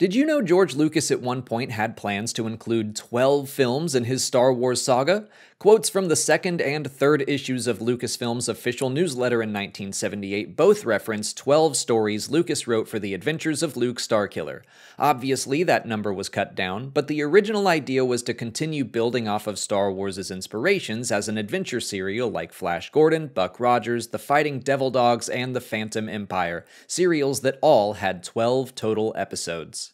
Did you know George Lucas at one point had plans to include 12 films in his Star Wars saga? Quotes from the second and third issues of Lucasfilm's official newsletter in 1978 both reference 12 stories Lucas wrote for the adventures of Luke Starkiller. Obviously, that number was cut down, but the original idea was to continue building off of Star Wars' inspirations as an adventure serial like Flash Gordon, Buck Rogers, The Fighting Devil Dogs, and The Phantom Empire, serials that all had 12 total episodes.